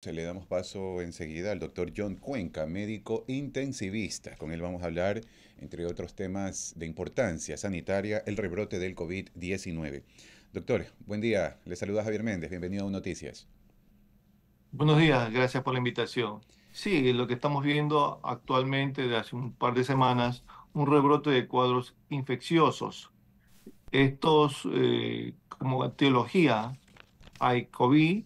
Se le damos paso enseguida al doctor John Cuenca, médico intensivista. Con él vamos a hablar, entre otros temas de importancia sanitaria, el rebrote del COVID-19. Doctor, buen día. Le saluda Javier Méndez. Bienvenido a Noticias. Buenos días. Gracias por la invitación. Sí, lo que estamos viendo actualmente de hace un par de semanas, un rebrote de cuadros infecciosos. Estos, eh, como teología, hay COVID,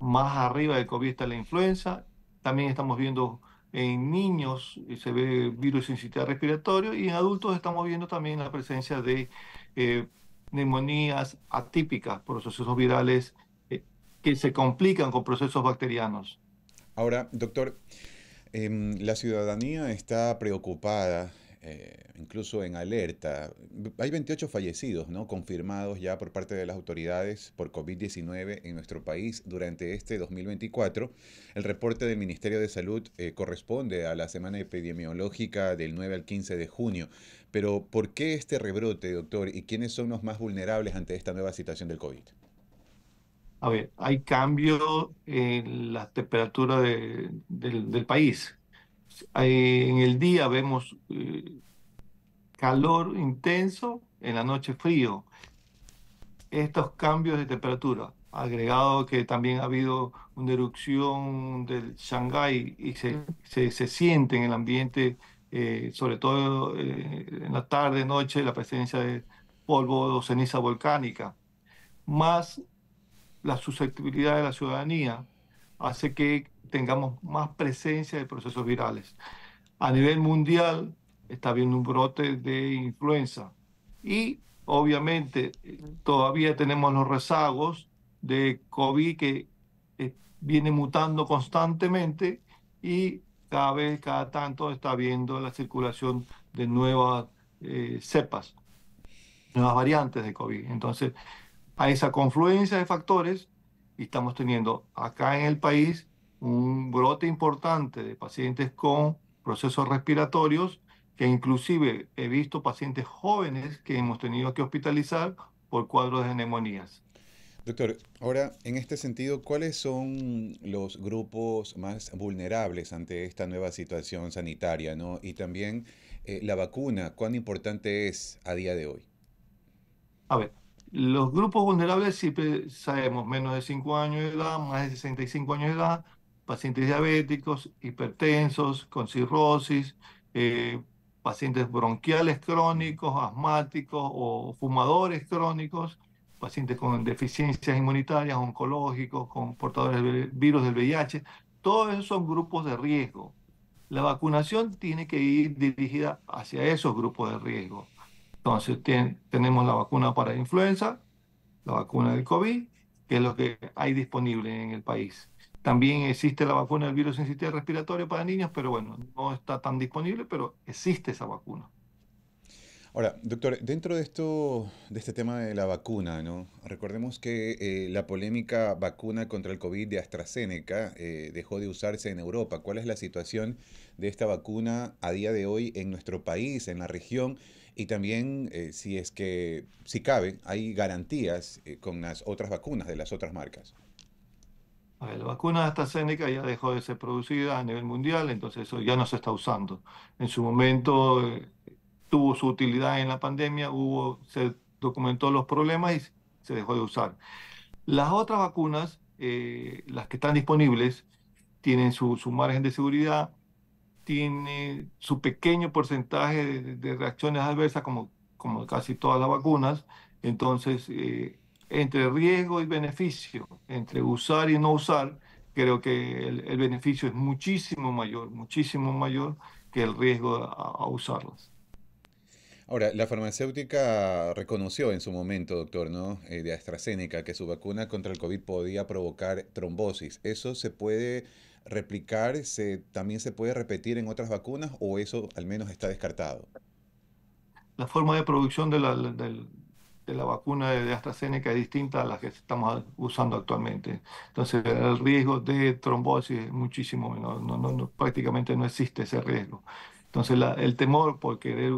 más arriba de COVID está la influenza. También estamos viendo en niños eh, se ve virus sin sistema respiratorio y en adultos estamos viendo también la presencia de eh, neumonías atípicas, procesos virales eh, que se complican con procesos bacterianos. Ahora, doctor, em, la ciudadanía está preocupada eh, incluso en alerta. Hay 28 fallecidos ¿no? confirmados ya por parte de las autoridades por COVID-19 en nuestro país durante este 2024. El reporte del Ministerio de Salud eh, corresponde a la semana epidemiológica del 9 al 15 de junio. Pero ¿por qué este rebrote, doctor? ¿Y quiénes son los más vulnerables ante esta nueva situación del COVID? A ver, hay cambio en la temperatura del país eh, en el día vemos eh, calor intenso, en la noche frío. Estos cambios de temperatura, agregado que también ha habido una erupción del Shanghái y se, se, siente en el ambiente, eh, sobre todo en la tarde, noche, la presencia de polvo o ceniza volcánica, más la susceptibilidad de la ciudadanía hace que tengamos más presencia de procesos virales. A nivel mundial está habiendo un brote de influenza y obviamente todavía tenemos los rezagos de COVID que eh, viene mutando constantemente y cada vez, cada tanto está habiendo la circulación de nuevas eh, cepas, nuevas variantes de COVID. Entonces, a esa confluencia de factores, estamos teniendo acá en el país un brote importante de pacientes con procesos respiratorios, que inclusive he visto pacientes jóvenes que hemos tenido que hospitalizar por cuadros de neumonías. Doctor, ahora en este sentido, ¿cuáles son los grupos más vulnerables ante esta nueva situación sanitaria? ¿no? Y también eh, la vacuna, ¿cuán importante es a día de hoy? A ver, los grupos vulnerables siempre sabemos, menos de 5 años de edad, más de 65 años de edad, pacientes diabéticos, hipertensos, con cirrosis, eh, pacientes bronquiales crónicos, asmáticos o fumadores crónicos, pacientes con deficiencias inmunitarias, oncológicos, con portadores de virus del VIH. Todos esos son grupos de riesgo. La vacunación tiene que ir dirigida hacia esos grupos de riesgo. Entonces, tenemos la vacuna para influenza, la vacuna del COVID, que es lo que hay disponible en el país. También existe la vacuna del virus sistema respiratorio para niños, pero bueno, no está tan disponible, pero existe esa vacuna. Ahora, doctor, dentro de esto, de este tema de la vacuna, ¿no? Recordemos que eh, la polémica vacuna contra el COVID de AstraZeneca eh, dejó de usarse en Europa. ¿Cuál es la situación de esta vacuna a día de hoy en nuestro país, en la región? Y también, eh, si es que, si cabe, hay garantías con las otras vacunas de las otras marcas. La vacuna de AstraZeneca ya dejó de ser producida a nivel mundial, entonces eso ya no se está usando. En su momento eh, tuvo su utilidad en la pandemia, hubo, se documentó los problemas y se dejó de usar. Las otras vacunas, eh, las que están disponibles, tienen su, su, margen de seguridad, tiene su pequeño porcentaje de, reacciones adversas, como, como casi todas las vacunas. Entonces, eh, entre riesgo y beneficio, entre usar y no usar, creo que el, beneficio es muchísimo mayor, muchísimo mayor que el riesgo a, usarlos. usarlas. Ahora, la farmacéutica reconoció en su momento, doctor, ¿no? Eh, de AstraZeneca, que su vacuna contra el COVID podía provocar trombosis. ¿Eso se puede replicar? Se, ¿También se puede repetir en otras vacunas o eso al menos está descartado? La forma de producción de la, de la vacuna de AstraZeneca es distinta a las que estamos usando actualmente. Entonces, el riesgo de trombosis es muchísimo menor, no, prácticamente no existe ese riesgo. Entonces, el temor por querer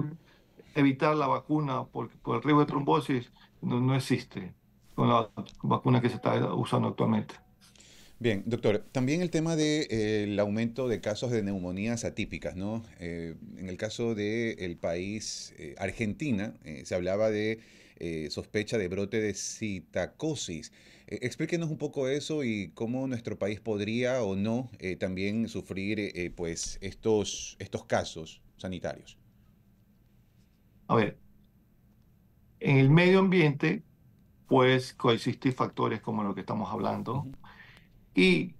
evitar la vacuna por, por el riesgo de trombosis no, existe con la vacuna que se está usando actualmente. Bien, doctor, también el tema del de, eh, el aumento de casos de neumonías atípicas, ¿no? Eh, en el caso del el país eh, Argentina, se hablaba de eh, sospecha de brote de citacosis. Eh, explíquenos un poco eso y cómo nuestro país podría o no eh, también sufrir pues estos, estos casos sanitarios. A ver, en el medio ambiente, pues coexisten factores como lo que estamos hablando y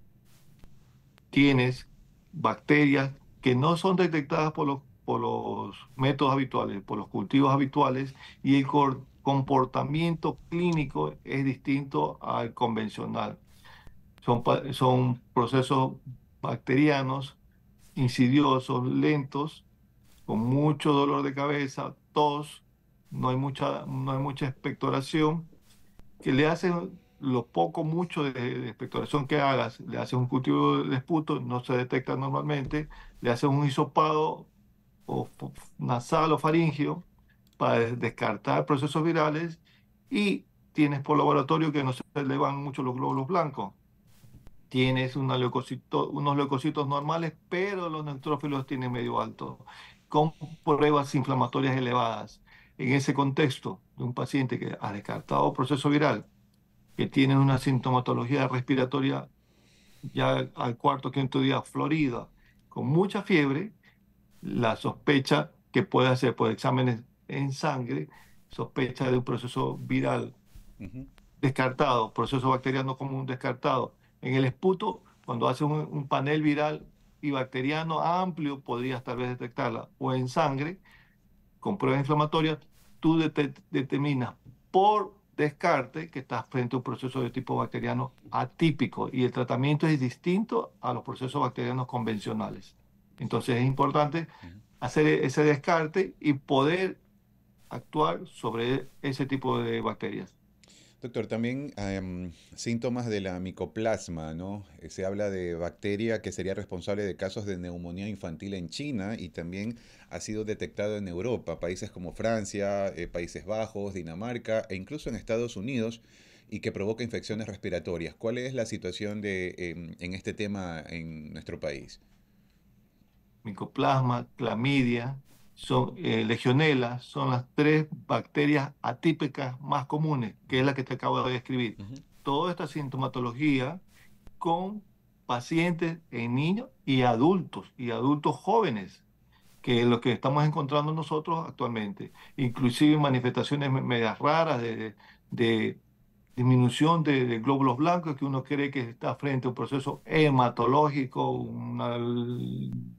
tienes bacterias que no son detectadas por los, por los métodos habituales, por los cultivos habituales, y el, comportamiento clínico es distinto al convencional. Son, son procesos bacterianos, insidiosos, lentos, con mucho dolor de cabeza, tos, no hay mucha, no hay mucha expectoración, que le hacen lo poco, mucho de, expectoración que hagas, le hacen un cultivo de esputo, no se detecta normalmente, le hacen un hisopado o, nasal o faringio, para descartar procesos virales y tienes por laboratorio que no se elevan mucho los glóbulos blancos. Tienes leucocito, unos leucocitos normales, pero los neutrófilos tienen medio alto, con pruebas inflamatorias elevadas. En ese contexto de un paciente que ha descartado proceso viral, que tiene una sintomatología respiratoria ya al cuarto o quinto día florida, con mucha fiebre, la sospecha que puede hacer por exámenes en sangre, sospecha de un proceso viral descartado, proceso bacteriano común descartado. En el esputo, cuando hace un, panel viral y bacteriano amplio, podrías tal vez detectarla. O en sangre, con pruebas inflamatorias, tú determinas por descarte que estás frente a un proceso de tipo bacteriano atípico y el tratamiento es distinto a los procesos bacterianos convencionales. Entonces es importante hacer e-, ese descarte y poder actuar sobre ese tipo de bacterias. Doctor, también em, síntomas de la micoplasma, ¿no? Eh, se habla de bacteria que sería responsable de casos de neumonía infantil en China y también ha sido detectado en Europa, países como Francia, eh, Países Bajos, Dinamarca e incluso en Estados Unidos y que provoca infecciones respiratorias. ¿Cuál es la situación em, en este tema en nuestro país? Micoplasma, clamidia, son eh, legionela, son las tres bacterias atípicas más comunes, que es la que te acabo de describir. Toda esta sintomatología con pacientes en niños y adultos, y adultos jóvenes, que es lo que estamos encontrando nosotros actualmente. Inclusive manifestaciones medias raras de, disminución de, de, glóbulos blancos que uno cree que está frente a un proceso hematológico, una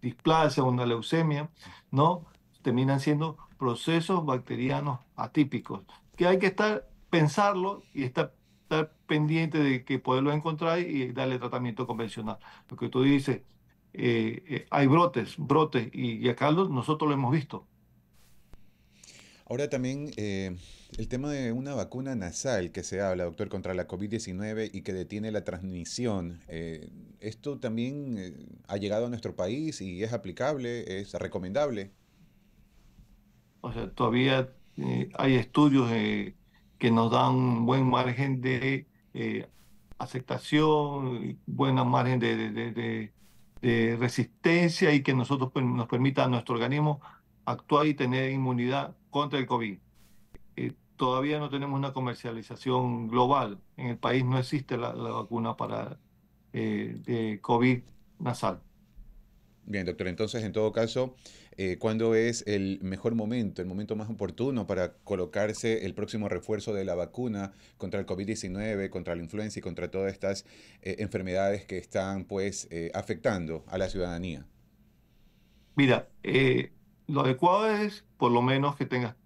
displasia, una leucemia, ¿no? terminan siendo procesos bacterianos atípicos, que hay que estar, pensarlo y estar, pendiente de que poderlo encontrar y darle tratamiento convencional. porque que tú dices, eh, eh, hay brotes, brotes, y, acá nosotros lo hemos visto. Ahora también eh, el tema de una vacuna nasal que se habla, doctor, contra la COVID-19 y que detiene la transmisión. ¿Esto también ha llegado a nuestro país y es aplicable, es recomendable? O sea, todavía eh, hay estudios eh, que nos dan un buen margen de eh, aceptación, buen margen de, resistencia y que nosotros pues, nos permita a nuestro organismo actuar y tener inmunidad contra el COVID. todavía no tenemos una comercialización global. En el país no existe la, vacuna para de COVID nasal. Bien, doctor, entonces en todo caso, eh, ¿cuándo es el mejor momento, el momento más oportuno para colocarse el próximo refuerzo de la vacuna contra el COVID-19, contra la influenza y contra todas estas eh, enfermedades que están pues eh, afectando a la ciudadanía? Mira, lo adecuado es por lo menos que tengas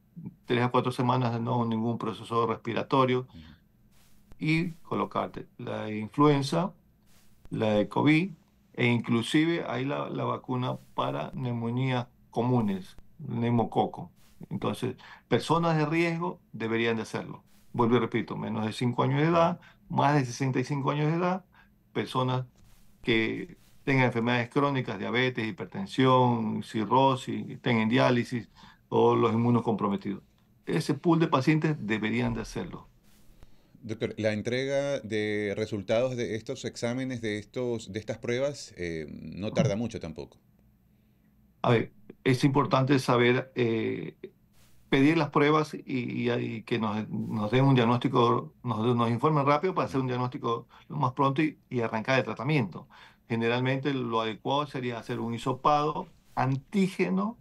tres a cuatro semanas de no ningún proceso respiratorio y colocarte la influenza, la de COVID e inclusive hay la, vacuna para neumonías comunes, neumococo. Entonces, personas de riesgo deberían de hacerlo. Vuelvo y repito, menos de 5 años de edad, más de 65 años de edad, personas que tengan enfermedades crónicas, diabetes, hipertensión, cirrosis, en diálisis o los inmunos comprometidos. Ese pool de pacientes deberían de hacerlo. Doctor, la entrega de resultados de estos exámenes, de, estos, de estas pruebas, eh, no tarda mucho tampoco. A ver, es importante saber eh, pedir las pruebas y, que nos, den un diagnóstico, nos, informen rápido para hacer un diagnóstico lo más pronto y, arrancar el tratamiento. Generalmente lo adecuado sería hacer un hisopado, antígeno,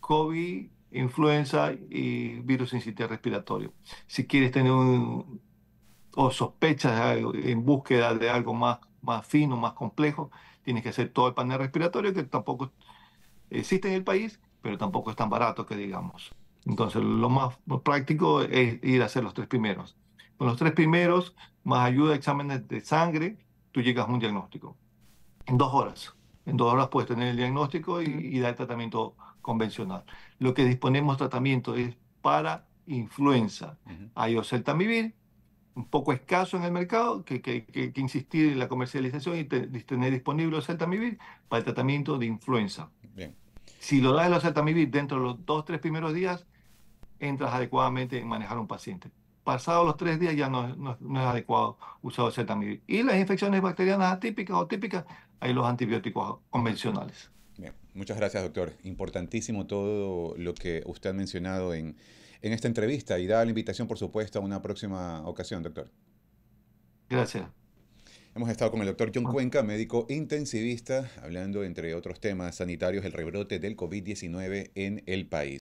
COVID influenza y virus sin respiratorio. Si quieres tener un, o sospechas en búsqueda de algo más, más fino, más complejo, tienes que hacer todo el panel respiratorio que tampoco existe en el país, pero tampoco es tan barato que digamos. Entonces, lo más práctico es ir a hacer los tres primeros. Con los tres primeros, más ayuda, exámenes de sangre, tú llegas a un diagnóstico. En dos horas. En dos horas puedes tener el diagnóstico y, dar el tratamiento convencional. Lo que disponemos tratamiento es para influenza. Uh Hay oseltamivir, un poco escaso en el mercado, que, que, que, insistir en la comercialización y, tener disponible el Celtamivir para el tratamiento de influenza. Bien. Si lo das el Celtamivir dentro de los dos, tres primeros días, entras adecuadamente en manejar un paciente. Pasados los tres días ya no, es adecuado usar el Y las infecciones bacterianas atípicas o típicas, hay los antibióticos convencionales. Bien. Muchas gracias, doctor. Importantísimo todo lo que usted ha mencionado en en esta entrevista y da la invitación, por supuesto, a una próxima ocasión, doctor. Gracias. Hemos estado con el doctor John ah. Cuenca, médico intensivista, hablando, entre otros temas sanitarios, el rebrote del COVID-19 en el país.